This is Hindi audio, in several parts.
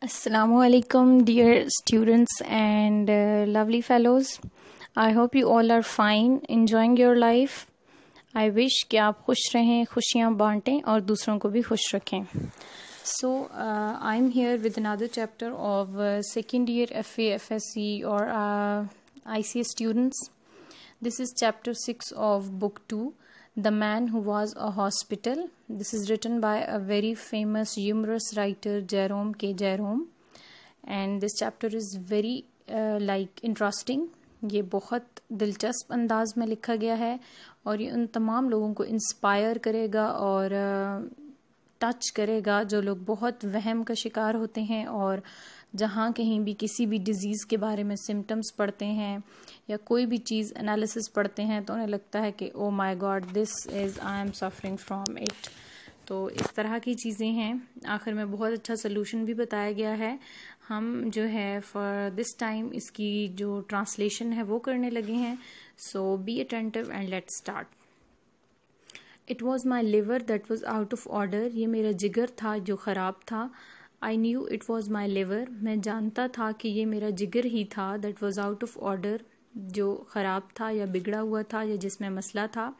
Assalamu alaikum, dear students and uh, lovely fellows. I hope you all are fine, enjoying your life. I wish कि आप खुश रहें खुशियाँ बांटें और दूसरों को भी खुश रखें So, uh, I'm here with another chapter of uh, second year FA, FSC or uh, ICS students. This is chapter 6 of book 2. The man who was a hospital this is written by a very famous humorous writer Jerome K Jerome and this chapter is very like interesting ये बहुत दिलचस्प अंदाज में लिखा गया है और ये उन तमाम लोगों को इंस्पायर करेगा और टच uh, करेगा जो लोग बहुत वहम का शिकार होते हैं और uh, जहाँ कहीं भी किसी भी डिज़ीज़ के बारे में सिम्टम्स पढ़ते हैं या कोई भी चीज़ एनालिसिस पढ़ते हैं तो उन्हें लगता है कि oh my god this is I am suffering from it तो इस तरह की चीज़ें हैं आखिर में बहुत अच्छा सोलूशन भी बताया गया है हम जो है फॉर दिस टाइम इसकी जो ट्रांसलेशन है वो करने लगे हैं so be attentive and let start it was my liver that was out of order ये मेरा जिगर था जो ख़राब था I knew it was my liver मैं जानता था कि ये मेरा जिगर ही था that was out of order जो ख़राब था या बिगड़ा हुआ था या जिसमें मसला था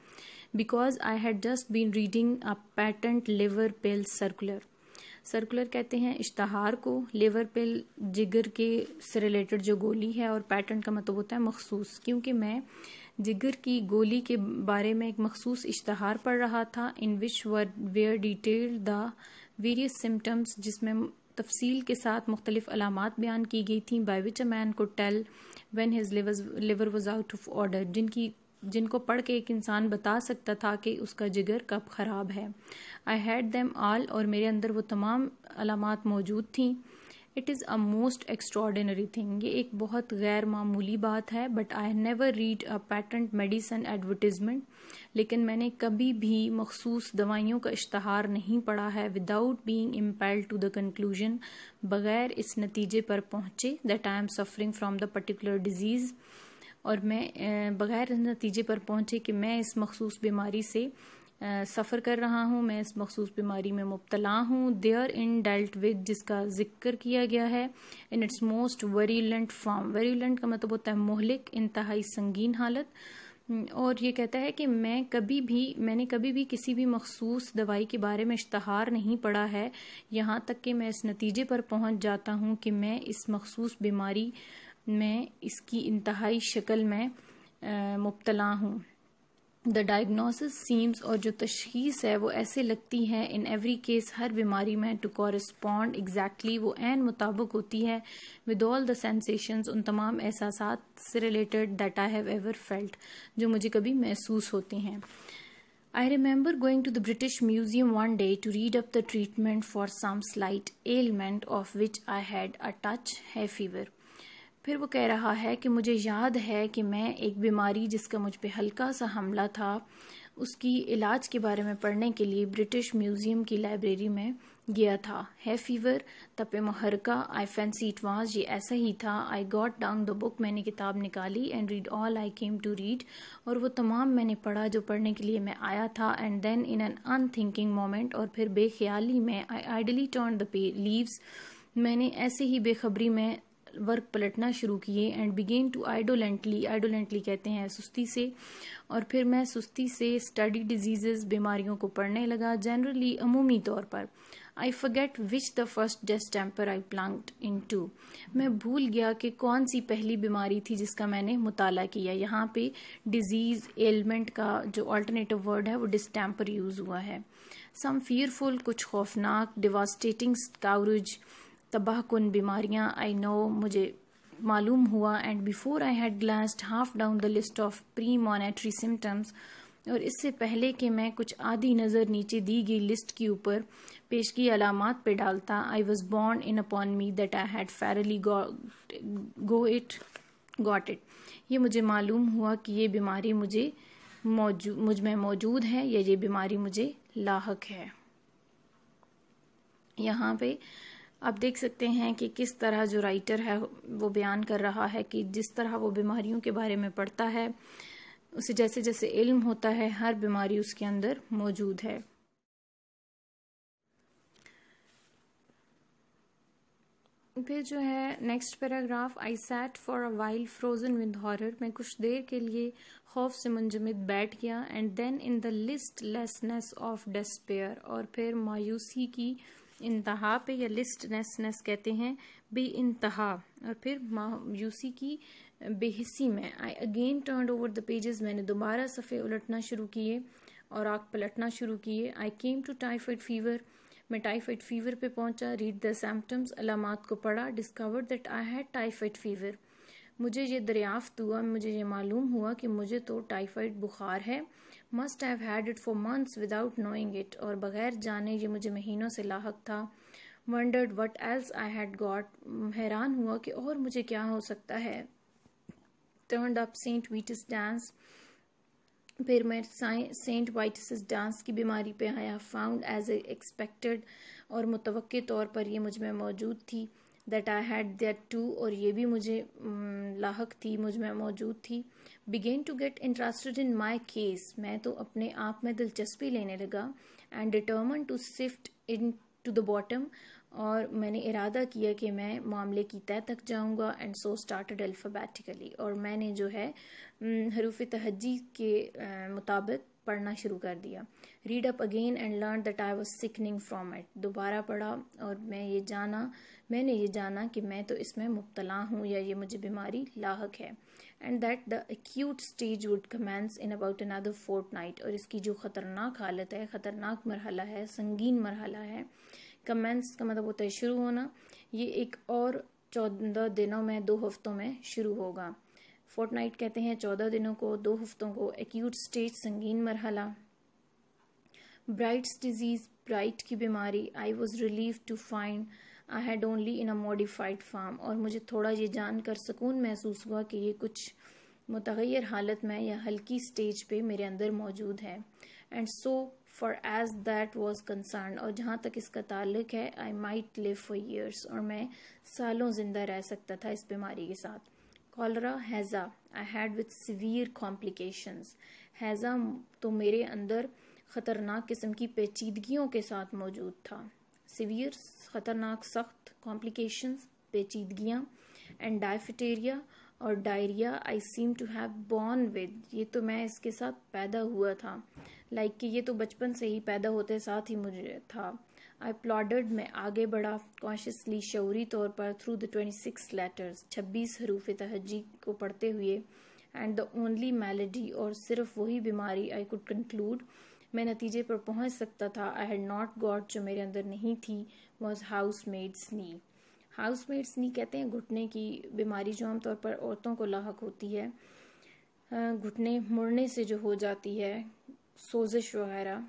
because I had just been reading a patent liver pill circular circular कहते हैं इश्तहार को लेवर पिल जिगर के से रिलेटेड जो गोली है और पैटर्न का मतलब होता है मखसूस क्योंकि मैं जिगर की गोली के बारे में एक मखसूस इश्तहार पढ़ रहा था in which were were detailed the various symptoms जिसमें तफसील के साथ मुख्तलिफ बयान की गई थी by which a man could tell when his liver was out of order जिनकी जिनको पढ़ के एक इंसान बता सकता था कि उसका जिगर कब ख़राब है आई हैड दैम आल और मेरे अंदर वो तमाम अलामत मौजूद थी it is a most extraordinary thing ये एक बहुत गैर मामूली बात है but I never read a patent medicine advertisement लेकिन मैंने कभी भी मखसूस दवाइयों का इश्तहार नहीं पढ़ा है without being impelled to the conclusion बगैर इस नतीजे पर पहुँचे that I am suffering from the particular disease और मैं बगैर नतीजे पर पहुँचे कि मैं इस मखसूस बीमारी से सफ़र कर रहा हूँ मैं इस मखसूस बीमारी में मुबतला हूँ देयर इन डेल्ट विद जिसका जिक्र किया गया है in its most virulent form virulent का मतलब होता है मोहलिक इंतहाई संगीन हालत और ये कहता है कि मैं कभी भी मैंने कभी भी किसी भी मखसूस दवाई के बारे में इश्तहार नहीं पढ़ा है यहाँ तक कि मैं इस नतीजे पर पहुँच जाता हूँ कि मैं इस मखसूस बीमारी में इसकी इंतहाई शक्ल में मुबतला हूँ द डायग्नोसिस सीम्स और जो तशीस है वो ऐसे लगती है इन एवरी केस हर बीमारी में टू कॉरस्पॉन्ड एग्जैक्टली वो एन मुताबिक होती है विद ऑल द सेंसेशंस उन तमाम एहसास से related that I have ever felt जो मुझे कभी महसूस होते हैं I remember going to the British Museum one day to read up the treatment for some slight ailment of which I had a touch hay fever फिर वो कह रहा है कि मुझे याद है कि मैं एक बीमारी जिसका मुझ पर हल्का सा हमला था उसकी इलाज के बारे में पढ़ने के लिए ब्रिटिश म्यूज़ियम की लाइब्रेरी में गया था है फीवर तप महरका आई फैंसी इट वॉज ये ऐसा ही था I got down the book मैंने किताब निकाली and read all I came to read और वो तमाम मैंने पढ़ा जो पढ़ने के लिए मैं आया था and then in an unthinking moment और फिर बेख्याली में आई आइडली टर्न द पे लीव्स मैंने ऐसे ही बेखबरी में वर्क पलटना शुरू किए and began to indolently indolently कहते हैं सुस्ती से और फिर मैं सुस्ती से स्टडी डिजीजेस बीमारियों को पढ़ने लगा जनरली अमूमी तौर पर I forget which the first distemper I plunged into मैं भूल गया कि कौन सी पहली बीमारी थी जिसका मैंने मुताला किया यहाँ पे डिजीज़ एलमेंट का जो ऑल्टरनेटिव वर्ड है वो डिस्टैम्पर यूज़ हुआ है सम फीयरफुल कुछ खौफनाक डिवास्टेटिंग स्काउरेज तबाह कन बीमारियाँ आई नो मुझे मालूम हुआ and before I had glanced half down the list of premonitory symptoms और इससे पहले कि मैं कुछ आधी नज़र नीचे दी गई लिस्ट के ऊपर पेश की अलामत पे डालता I was borne in upon me that I had fairly go it got it ये मुझे मालूम हुआ कि ये बीमारी मुझे मुझ में मौजूद है या ये बीमारी मुझे लाक है यहाँ पे आप देख सकते हैं कि किस तरह जो राइटर है वो बयान कर रहा है कि जिस तरह वो बीमारियों के बारे में पढ़ता है उसे जैसे जैसे इल्म होता है हर बीमारी उसके अंदर मौजूद है फिर जो है next paragraph I sat for a while frozen with horror मैं कुछ देर के लिए खौफ से मुंजमद बैठ गया and then in the listlessness of despair और फिर मायूसी की इंतहा पे या लिस्ट नेस नेस कहते हैं बे इंतहा और फिर मायूसी की बेहसी में I again turned over the pages मैंने दोबारा सफ़े उलटना शुरू किए और आग पलटना शुरू किए I came to typhoid fever मैं टाइफाइड फीवर पे पहुंचा रीड द सिम्टम्स अलामत को पढ़ा discover that I had typhoid fever मुझे ये दरियाफ्त हुआ मुझे ये मालूम हुआ कि मुझे तो टाइफाइड बुखार है must have had it for months without knowing it और बगैर जाने ये मुझे महीनों से लाक था wondered what else I had got हैरान हुआ कि और मुझे क्या हो सकता है turned up saint Vitus dance फिर मैं सेंट वाइटस डांस की बीमारी पे आया फाउंड एज एक्सपेक्टेड और मुतवक़ तौर पर यह मुझ में मौजूद थी that I had that too और ये भी मुझे लाक थी मुझ में मौजूद थी began to get interested in my case मैं तो अपने आप में दिलचस्पी लेने लगा and determined to shift into the bottom और मैंने इरादा किया कि मैं मामले की तय तक जाऊंगा एंड सो स्टार्टेड अल्फ़ाबेटिकली और मैंने जो है हरूफ तहजी के मुताबिक पढ़ना शुरू कर दिया read up again and learn that I was sickening from it दोबारा पढ़ा और मैं ये जाना मैंने ये जाना कि मैं तो इसमें मुबतला हूँ या ये मुझे बीमारी लाक है and that the acute stage would commence in about another fortnight और इसकी जो ख़तरनाक हालत है ख़तरनाक मरहला है संगीन मरहला है कमेंस का मतलब होता है शुरू होना ये एक और चौदह दिनों में दो हफ्तों में शुरू होगा फोर्टनाइट कहते हैं चौदह दिनों को दो हफ्तों को एक्यूट स्टेज संगीन मरहला ब्राइट्स डिजीज ब्राइट की बीमारी I was relieved to find I had only in a modified form और मुझे थोड़ा ये जानकर सुकून महसूस हुआ कि ये कुछ मुतहर हालत में या हल्की स्टेज पे मेरे अंदर मौजूद है and so far as that was concern और जहाँ तक इसका ताल्लुक है I might live for years और मैं सालों ज़िंदा रह सकता था इस बीमारी के साथ कॉलरा हैज़ा I had with severe complications हैज़ा तो मेरे अंदर ख़तरनाक किस्म की पेचीदगियों के साथ मौजूद था सिवियर ख़तरनाक सख्त कॉम्प्लिकेशंस पेचीदगियाँ एंड डायफिटेरिया और diarrhoea I seem to have born with ये तो मैं इसके साथ पैदा हुआ था लाइक like कि ये तो बचपन से ही पैदा होते साथ ही मुझे था आई प्लॉडेड मैं आगे बढ़ा कॉन्शियसली शौरी तौर पर through the twenty six letters छब्बीस हरूफ तहजी को पढ़ते हुए एंड द ओनली मेलेडी और सिर्फ वही बीमारी आई कुड कंक्लूड मैं नतीजे पर पहुंच सकता था आई हैड नॉट गॉड जो मेरे अंदर नहीं थी was housemaid's knee housemaid's knee कहते हैं घुटने की बीमारी जो आमतौर पर औरतों को लाक होती है घुटने मुड़ने से जो हो जाती है सोजिश वगैरह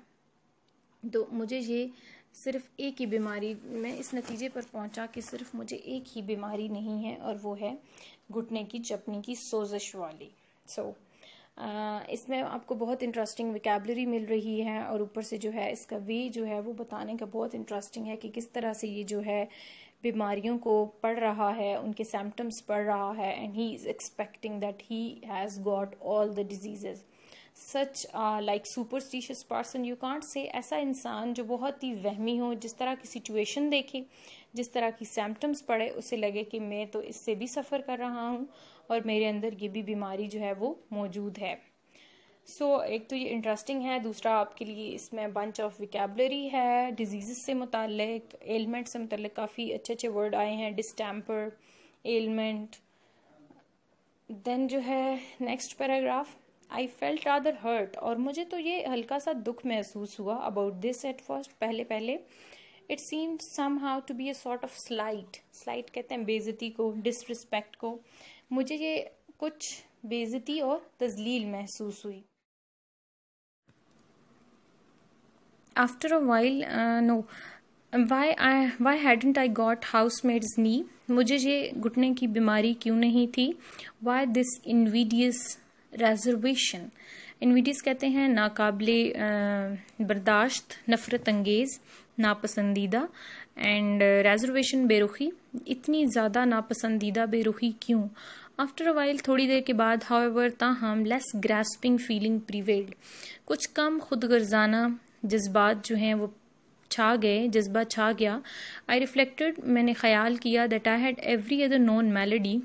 तो मुझे ये सिर्फ एक ही बीमारी मैं इस नतीजे पर पहुंचा कि सिर्फ मुझे एक ही बीमारी नहीं है और वो है घुटने की चपनी की सोजश वाली सो so, इसमें आपको बहुत इंटरेस्टिंग विकैबलरी मिल रही है और ऊपर से जो है इसका वे जो है वो बताने का बहुत इंटरेस्टिंग है कि किस तरह से ये जो है बीमारियों को पढ़ रहा है उनके सिम्टम्स पढ़ रहा है and he is expecting that he has got all the disease such like superstitious person you can't say ऐसा इंसान जो बहुत ही वहमी हो जिस तरह की सिचुएशन देखे जिस तरह की सिम्टम्स पड़े उसे लगे कि मैं तो इससे भी सफ़र कर रहा हूँ और मेरे अंदर ये भी बीमारी जो है वो मौजूद है सो so, एक तो ये इंटरेस्टिंग है दूसरा आपके लिए इसमें बंच ऑफ विकेबलरी है डिजीज़ से मुतल एलमेंट से मुतल काफ़ी अच्छे अच्छे वर्ड आए हैं डिस्टैम्पर एलमेंट देन जो है next paragraph I felt rather hurt और मुझे तो ये हल्का सा दुख महसूस हुआ अबाउट दिस एट फर्स्ट पहले पहले it seem somehow to be a sort of slight slight कहते हैं बेजती को डिसरिस्पेक्ट को मुझे ये कुछ बेजती और तजलील महसूस हुई after a while no why I why hadn't I got housemaid's knee मुझे ये घुटने की बीमारी क्यों नहीं थी why this invidious reservation invidious कहते हैं नाकबिल बर्दाश्त नफ़रत अंगेज़ नापसंदीदा एंड रेजर्वेशन बेरुखी इतनी ज़्यादा नापसंदीदा बेरुखी क्यों आफ्टर अ वाइल थोड़ी देर के बाद हाउ एवर हम लेस ग्रेस्पिंग फीलिंग प्रीवेल्ड कुछ कम खुद गर्जाना जज्बात जो हैं वो छा गए जज्बा छा गया आई रिफ्लेक्टेड मैंने ख्याल किया that I had every other known malady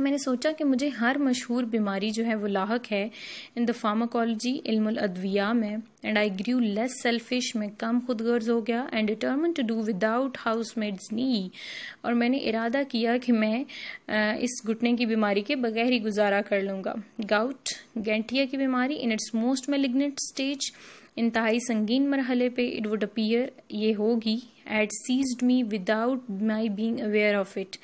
मैंने सोचा कि मुझे हर मशहूर बीमारी जो है वो लाक है इन द फार्माकोलॉजी इल्मिया में and I grew less selfish में कम खुद गर्ज हो गया and determined to do without housemaid's knee और मैंने इरादा किया कि मैं इस घुटने की बीमारी के बगैर ही गुजारा कर लूँगा गाउट गेंटिया की बीमारी in its most malignant stage इंतहाई संगीन मरहले पे इट वुड अपीयर ये होगी had seized me without my being aware of it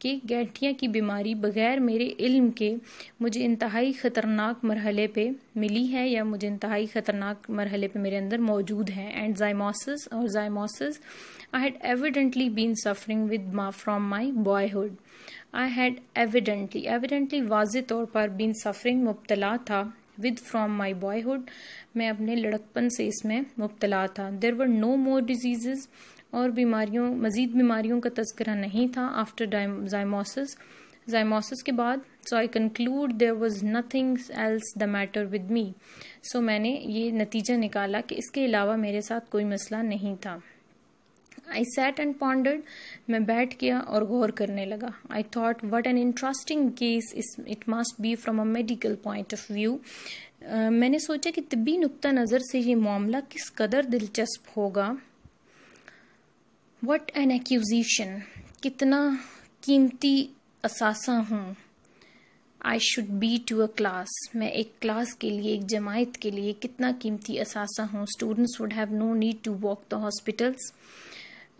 कि गैठिया की बीमारी बगैर मेरे इल्म के मुझे इंतहाई ख़तरनाक मरहले पे मिली है या मुझे इंतहाई ख़तरनाक मरहले पे मेरे अंदर मौजूद है एंड जायमोसिस और zymosis I had evidently been suffering with from my boyhood I had evidently evidently वाज तौर पर बीन सफरिंग मुबतला था विद फ्रॉम माई बॉयहुड मैं अपने लड़कपन से इसमें मुबतला था देर वर नो मोर डिजीज़ और बीमारियों मज़ीद बीमारियों का तस्करा नहीं था आफ्टर जायमोसिस जायमोसिस के बाद so I concluded there was nothing else the matter with me सो मैंने ये नतीजा निकाला कि इसके अलावा मेरे साथ कोई मसला नहीं था आई सेट एंड पॉन्डर्ड मैं बैठ गया और गौर करने लगा I thought what an interesting case is it must be from a medical point of view मैंने सोचा कि तबी नुक़ नज़र से ये मामला किस कदर दिलचस्प होगा वट एन एक्यूजिशन कितना कीमती असासा हूँ I should be to a class मैं एक क्लास के लिए एक जमायत के लिए कितना कीमती असासा हूँ students would have no need to walk the hospitals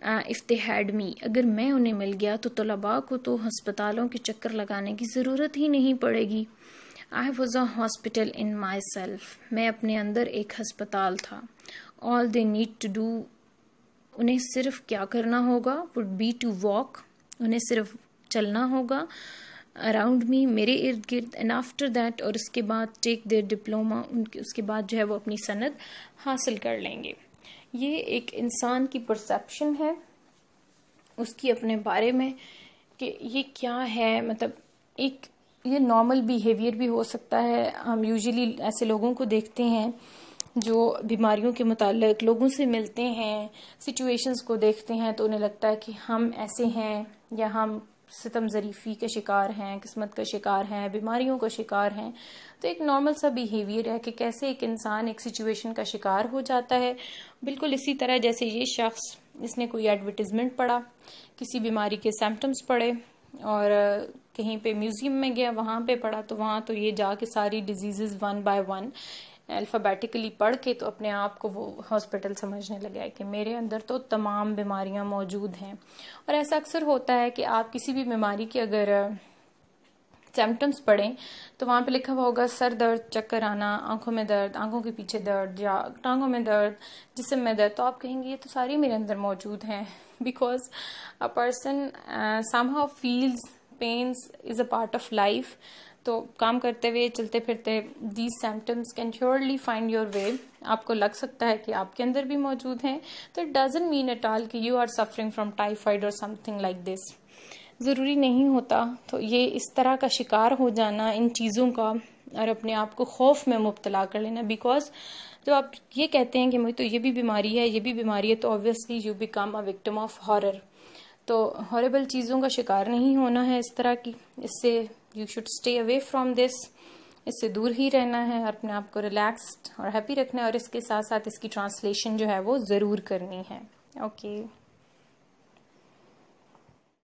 if they had me अगर मैं उन्हें मिल गया तो तलबा को तो हस्पतालों के चक्कर लगाने की ज़रूरत ही नहीं पड़ेगी I was a hospital in myself मैं अपने अंदर एक हस्पताल था all they need to do उन्हें सिर्फ क्या करना होगा वुड बी टू वॉक उन्हें सिर्फ चलना होगा अराउंड मी मेरे इर्द गिर्द एंड आफ्टर दैट और उसके बाद टेक देयर डिप्लोमा उनके उसके बाद जो है वो अपनी सनद हासिल कर लेंगे ये एक इंसान की परसेप्शन है उसकी अपने बारे में कि ये क्या है मतलब एक ये नॉर्मल बिहेवियर भी हो सकता है हम यूजुअली ऐसे लोगों को देखते हैं जो बीमारियों के मुतालिक लोगों से मिलते हैं सिचुएशंस को देखते हैं तो उन्हें लगता है कि हम ऐसे हैं या हम सितम ज़रीफी के शिकार हैं किस्मत का शिकार हैं बीमारियों का शिकार हैं तो एक नॉर्मल सा बिहेवियर है कि कैसे एक इंसान एक सिचुएशन का शिकार हो जाता है बिल्कुल इसी तरह जैसे ये शख्स इसने कोई एडवर्टिजमेंट पढ़ा किसी बीमारी के सिम्टम्स पढ़े और कहीं पे म्यूज़ियम में गया वहाँ पे पढ़ा तो वहाँ तो ये जाके सारी diseases one by one alphabetically पढ़ के तो अपने आप को वो हॉस्पिटल समझने लगा है कि मेरे अंदर तो तमाम बीमारियां मौजूद हैं और ऐसा अक्सर होता है कि आप किसी भी बीमारी के अगर सिम्टम्स पढ़ें तो वहाँ पे लिखा हुआ होगा सर दर्द चक्कर आना आंखों में दर्द आंखों के पीछे दर्द या टांगों में दर्द जिसम में दर्द तो आप कहेंगे ये तो सारी मेरे अंदर मौजूद हैं because a person somehow feels pains is a part of life तो काम करते हुए चलते फिरते these symptoms can surely find your way आपको लग सकता है कि आपके अंदर भी मौजूद हैं तो it doesn't mean at all कि you are suffering from typhoid और समथिंग लाइक दिस ज़रूरी नहीं होता तो ये इस तरह का शिकार हो जाना इन चीज़ों का और अपने आप को खौफ में मुबतला कर लेना बिकॉज जो आप ये कहते हैं कि मुझे तो ये भी बीमारी है ये भी बीमारी है तो obviously you become a victim of horror तो हॉरेबल चीज़ों का शिकार नहीं होना है इस तरह की इससे you should stay away from this इससे दूर ही रहना है और अपने आप को रिलैक्स्ड और हैप्पी रखना है और इसके साथ साथ इसकी ट्रांसलेशन जो है वो ज़रूर करनी है ओके okay.